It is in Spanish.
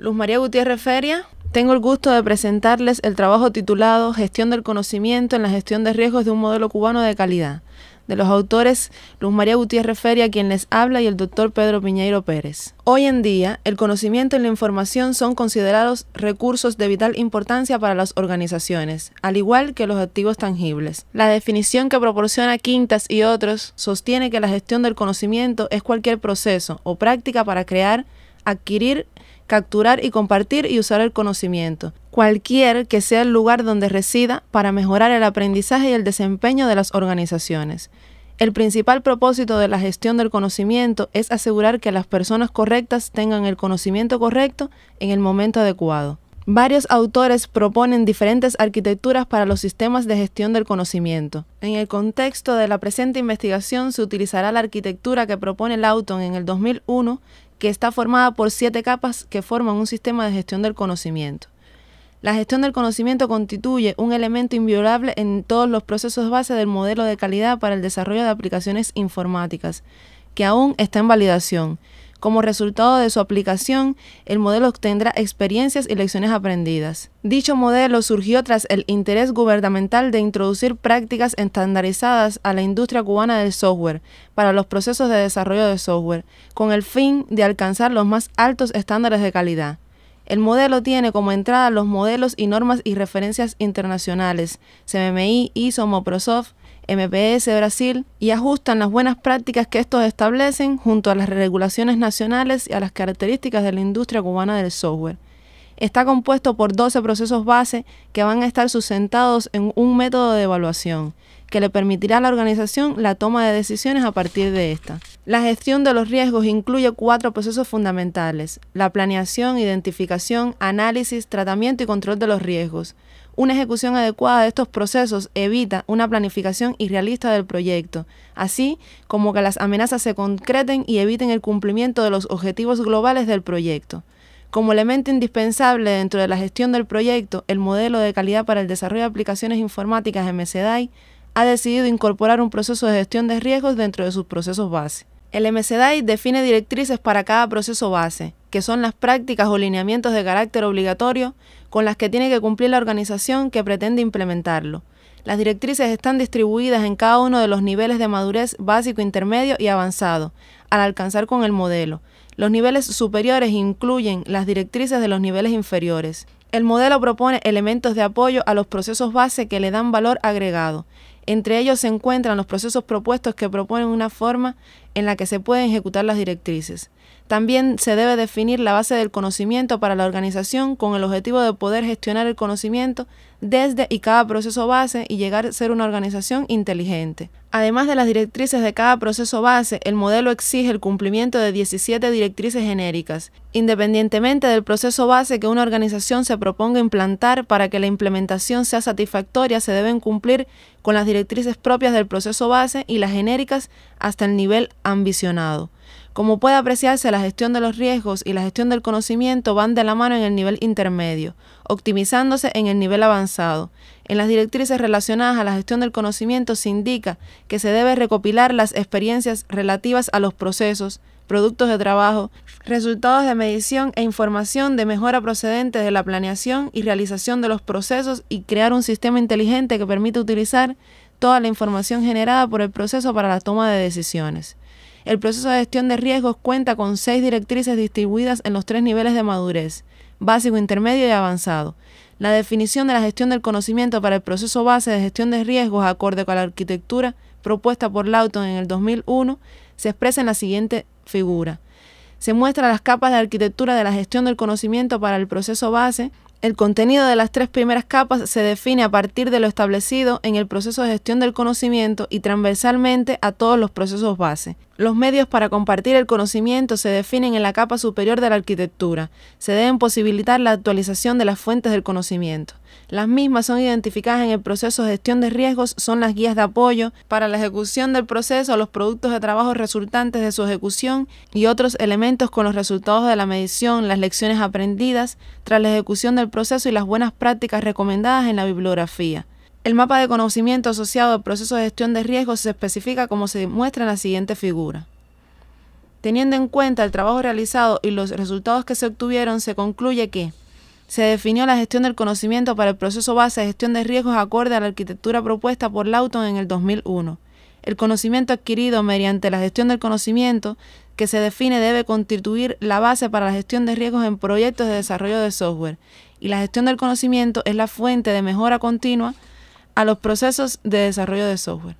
Luz María Gutiérrez Feria. Tengo el gusto de presentarles el trabajo titulado Gestión del conocimiento en la gestión de riesgos de un modelo cubano de calidad, de los autores Luz María Gutiérrez Feria, quien les habla, y el doctor Pedro Piñeiro Pérez. Hoy en día, el conocimiento y la información son considerados recursos de vital importancia para las organizaciones, al igual que los activos tangibles. La definición que proporciona Quintas y otros sostiene que la gestión del conocimiento es cualquier proceso o práctica para crear, adquirir, capturar y compartir y usar el conocimiento, cualquier que sea el lugar donde resida, para mejorar el aprendizaje y el desempeño de las organizaciones. El principal propósito de la gestión del conocimiento es asegurar que las personas correctas tengan el conocimiento correcto en el momento adecuado. Varios autores proponen diferentes arquitecturas para los sistemas de gestión del conocimiento. En el contexto de la presente investigación se utilizará la arquitectura que propone Lawton en el 2001, que está formada por siete capas que forman un sistema de gestión del conocimiento. La gestión del conocimiento constituye un elemento inviolable en todos los procesos base del modelo de calidad para el desarrollo de aplicaciones informáticas, que aún está en validación, como resultado de su aplicación, el modelo obtendrá experiencias y lecciones aprendidas. Dicho modelo surgió tras el interés gubernamental de introducir prácticas estandarizadas a la industria cubana del software para los procesos de desarrollo de software, con el fin de alcanzar los más altos estándares de calidad. El modelo tiene como entrada los modelos y normas y referencias internacionales, CMMI, ISO, MoproSoft, MPS Brasil y ajustan las buenas prácticas que estos establecen junto a las regulaciones nacionales y a las características de la industria cubana del software. Está compuesto por 12 procesos base que van a estar sustentados en un método de evaluación que le permitirá a la organización la toma de decisiones a partir de esta. La gestión de los riesgos incluye cuatro procesos fundamentales, la planeación, identificación, análisis, tratamiento y control de los riesgos, una ejecución adecuada de estos procesos evita una planificación irrealista del proyecto, así como que las amenazas se concreten y eviten el cumplimiento de los objetivos globales del proyecto. Como elemento indispensable dentro de la gestión del proyecto, el modelo de calidad para el desarrollo de aplicaciones informáticas ha decidido incorporar un proceso de gestión de riesgos dentro de sus procesos base. El MCDAI define directrices para cada proceso base, que son las prácticas o lineamientos de carácter obligatorio con las que tiene que cumplir la organización que pretende implementarlo. Las directrices están distribuidas en cada uno de los niveles de madurez básico, intermedio y avanzado, al alcanzar con el modelo. Los niveles superiores incluyen las directrices de los niveles inferiores. El modelo propone elementos de apoyo a los procesos base que le dan valor agregado. Entre ellos se encuentran los procesos propuestos que proponen una forma en la que se pueden ejecutar las directrices. También se debe definir la base del conocimiento para la organización con el objetivo de poder gestionar el conocimiento desde y cada proceso base y llegar a ser una organización inteligente. Además de las directrices de cada proceso base, el modelo exige el cumplimiento de 17 directrices genéricas, independientemente del proceso base que una organización se proponga implantar para que la implementación sea satisfactoria, se deben cumplir con las directrices propias del proceso base y las genéricas hasta el nivel ambicionado. Como puede apreciarse, la gestión de los riesgos y la gestión del conocimiento van de la mano en el nivel intermedio, optimizándose en el nivel avanzado. En las directrices relacionadas a la gestión del conocimiento se indica que se debe recopilar las experiencias relativas a los procesos, productos de trabajo, resultados de medición e información de mejora procedente de la planeación y realización de los procesos y crear un sistema inteligente que permita utilizar toda la información generada por el proceso para la toma de decisiones. El proceso de gestión de riesgos cuenta con seis directrices distribuidas en los tres niveles de madurez, básico, intermedio y avanzado. La definición de la gestión del conocimiento para el proceso base de gestión de riesgos acorde con la arquitectura propuesta por Lawton en el 2001 se expresa en la siguiente figura. Se muestran las capas de arquitectura de la gestión del conocimiento para el proceso base. El contenido de las tres primeras capas se define a partir de lo establecido en el proceso de gestión del conocimiento y transversalmente a todos los procesos base. Los medios para compartir el conocimiento se definen en la capa superior de la arquitectura. Se deben posibilitar la actualización de las fuentes del conocimiento. Las mismas son identificadas en el proceso de gestión de riesgos, son las guías de apoyo para la ejecución del proceso, los productos de trabajo resultantes de su ejecución y otros elementos con los resultados de la medición, las lecciones aprendidas tras la ejecución del proceso y las buenas prácticas recomendadas en la bibliografía. El mapa de conocimiento asociado al proceso de gestión de riesgos se especifica como se muestra en la siguiente figura. Teniendo en cuenta el trabajo realizado y los resultados que se obtuvieron, se concluye que se definió la gestión del conocimiento para el proceso base de gestión de riesgos acorde a la arquitectura propuesta por Lawton en el 2001. El conocimiento adquirido mediante la gestión del conocimiento que se define debe constituir la base para la gestión de riesgos en proyectos de desarrollo de software y la gestión del conocimiento es la fuente de mejora continua a los procesos de desarrollo de software.